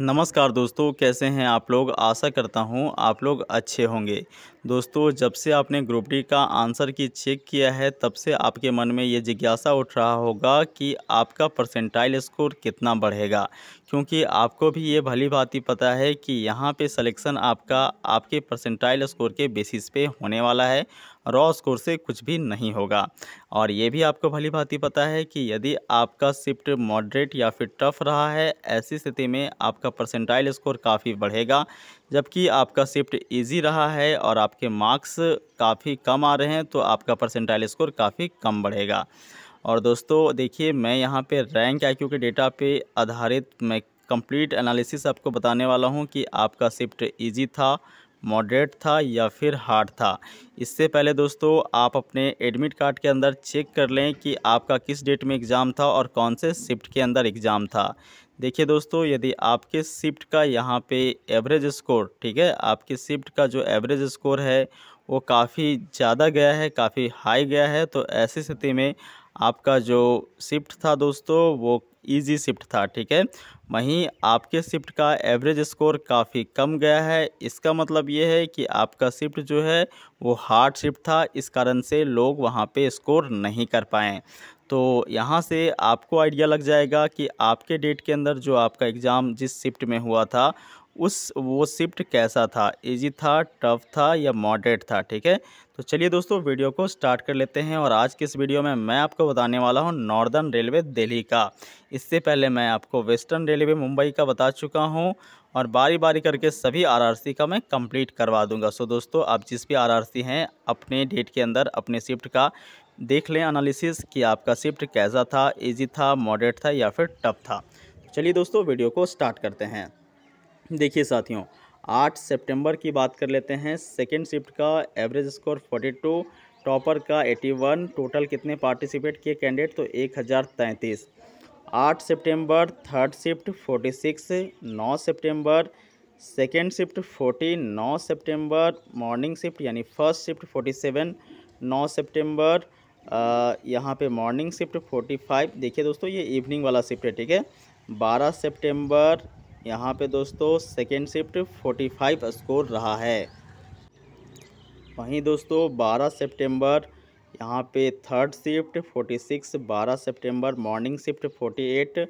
नमस्कार दोस्तों कैसे हैं आप लोग आशा करता हूं आप लोग अच्छे होंगे दोस्तों जब से आपने ग्रुप डी का आंसर की चेक किया है तब से आपके मन में ये जिज्ञासा उठ रहा होगा कि आपका परसेंटाइल स्कोर कितना बढ़ेगा क्योंकि आपको भी ये भली भांति पता है कि यहाँ पे सिलेक्शन आपका आपके परसेंटाइल स्कोर के बेसिस पे होने वाला है रॉ स्कोर से कुछ भी नहीं होगा और ये भी आपको भली भांति पता है कि यदि आपका शिफ्ट मॉडरेट या फिर टफ रहा है ऐसी स्थिति में आपका परसेंटाइल स्कोर काफ़ी बढ़ेगा जबकि आपका शिफ्ट इजी रहा है और आपके मार्क्स काफ़ी कम आ रहे हैं तो आपका परसेंटाइल स्कोर काफ़ी कम बढ़ेगा और दोस्तों देखिए मैं यहाँ पे रैंक आई के डेटा पे आधारित मैं कंप्लीट एनालिसिस आपको बताने वाला हूँ कि आपका शिफ्ट इजी था मॉडरेट था या फिर हार्ड था इससे पहले दोस्तों आप अपने एडमिट कार्ड के अंदर चेक कर लें कि आपका किस डेट में एग्ज़ाम था और कौन से शिफ्ट के अंदर एग्ज़ाम था देखिए दोस्तों यदि आपके शिफ्ट का यहाँ पे एवरेज स्कोर ठीक है आपके शिफ्ट का जो एवरेज स्कोर है वो काफ़ी ज़्यादा गया है काफ़ी हाई गया है तो ऐसी स्थिति में आपका जो शिफ्ट था दोस्तों वो इजी शिफ्ट था ठीक है वहीं आपके शिफ्ट का एवरेज स्कोर काफ़ी कम गया है इसका मतलब ये है कि आपका शिफ्ट जो है वो हार्ड शिफ्ट था इस कारण से लोग वहाँ पे स्कोर नहीं कर पाए तो यहाँ से आपको आइडिया लग जाएगा कि आपके डेट के अंदर जो आपका एग्ज़ाम जिस शिफ्ट में हुआ था उस वो शिफ्ट कैसा था इजी था टफ था या मॉडरेट था ठीक है तो चलिए दोस्तों वीडियो को स्टार्ट कर लेते हैं और आज के इस वीडियो में मैं आपको बताने वाला हूं नॉर्दर्न रेलवे दिल्ली का इससे पहले मैं आपको वेस्टर्न रेलवे मुंबई का बता चुका हूं और बारी बारी करके सभी आरआरसी का मैं कंप्लीट करवा दूँगा सो दोस्तों आप जिस भी आर हैं अपने डेट के अंदर अपने शिफ्ट का देख लें अनालिसिस कि आपका शिफ्ट कैसा था इजी था मॉडरेट था या फिर टफ था चलिए दोस्तों वीडियो को स्टार्ट करते हैं देखिए साथियों आठ सितंबर की बात कर लेते हैं सेकेंड शिफ्ट का average score forty two topper का एटी वन टोटल कितने पार्टिसिपेट किए कैंडिडेट तो एक हज़ार तैंतीस आठ सितंबर थर्ड शिफ्ट फोर्टी सिक्स नौ सितंबर सेकेंड शिफ्ट फोर्टी नौ सितंबर मॉर्निंग शिफ्ट यानी फर्स्ट शिफ्ट फोर्टी सेवन नौ सेप्टेम्बर यहाँ पे मॉर्निंग शिफ्ट फोर्टी फाइव देखिए दोस्तों ये इवनिंग वाला शिफ्ट है ठीक है बारह सेप्टेम्बर यहाँ पे दोस्तों सेकेंड शिफ्ट 45 स्कोर रहा है वहीं दोस्तों 12 सितंबर यहाँ पे थर्ड शिफ्ट 46 12 सितंबर मॉर्निंग शिफ्ट 48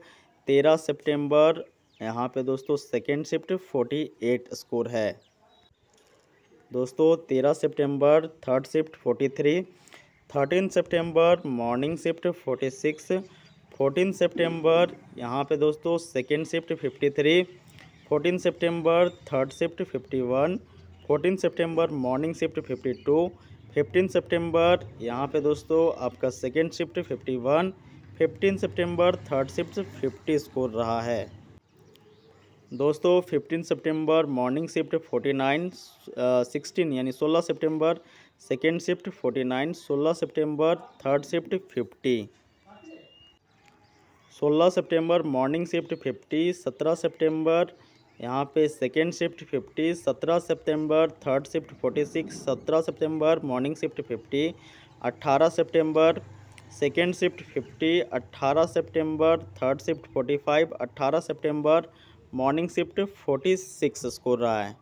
13 सितंबर यहाँ पे दोस्तों सेकेंड शिफ्ट 48 स्कोर है दोस्तों 13 सितंबर थर्ड शिफ्ट 43 13 सितंबर मॉर्निंग शिफ्ट 46 फोर्टीन सेप्टेम्बर यहाँ पे दोस्तों second shift fifty three fourteen September third shift fifty one fourteen September morning shift fifty two fifteen September यहाँ पे दोस्तों आपका second shift fifty one fifteen September third shift fifty score रहा है दोस्तों fifteen September morning shift forty nine sixteen यानी सोलह September second shift forty nine सोलह सेप्टेम्बर थर्ड शिफ्ट फिफ्टी सोलह सितंबर मॉर्निंग शिफ्ट फिफ्टी सत्रह सितंबर यहाँ पे सेकेंड शिफ्ट फिफ्टी सत्रह सितंबर थर्ड शिफ्ट फोर्टी सिक्स सत्रह सितंबर मॉर्निंग शिफ्ट फिफ्टी अट्ठारह सितंबर सेकेंड शिफ्ट फिफ्टी अट्ठारह सितंबर थर्ड शिफ्ट फोर्टी फाइव अट्ठारह सितंबर morning shift forty six score रहा है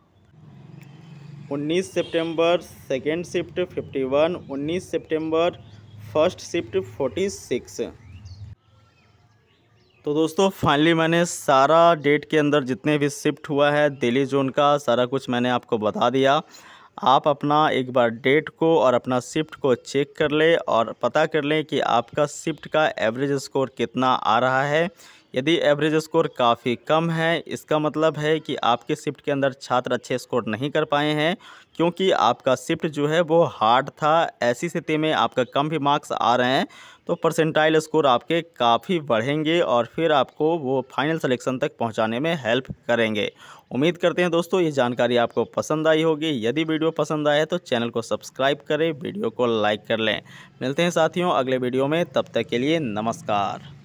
उन्नीस सितंबर सेकेंड शिफ्ट फिफ्टी वन उन्नीस सितंबर फर्स्ट शिफ्ट 46 सिक्स तो दोस्तों फाइनली मैंने सारा डेट के अंदर जितने भी शिफ्ट हुआ है दिल्ली जोन का सारा कुछ मैंने आपको बता दिया आप अपना एक बार डेट को और अपना शिफ्ट को चेक कर लें और पता कर लें कि आपका शिफ्ट का एवरेज स्कोर कितना आ रहा है यदि एवरेज स्कोर काफ़ी कम है इसका मतलब है कि आपके शिफ्ट के अंदर छात्र अच्छे स्कोर नहीं कर पाए हैं क्योंकि आपका शिफ्ट जो है वो हार्ड था ऐसी स्थिति में आपका कम भी मार्क्स आ रहे हैं तो परसेंटाइल स्कोर आपके काफ़ी बढ़ेंगे और फिर आपको वो फाइनल सिलेक्शन तक पहुंचाने में हेल्प करेंगे उम्मीद करते हैं दोस्तों ये जानकारी आपको पसंद आई होगी यदि वीडियो पसंद आए तो चैनल को सब्सक्राइब करें वीडियो को लाइक कर लें मिलते हैं साथियों अगले वीडियो में तब तक के लिए नमस्कार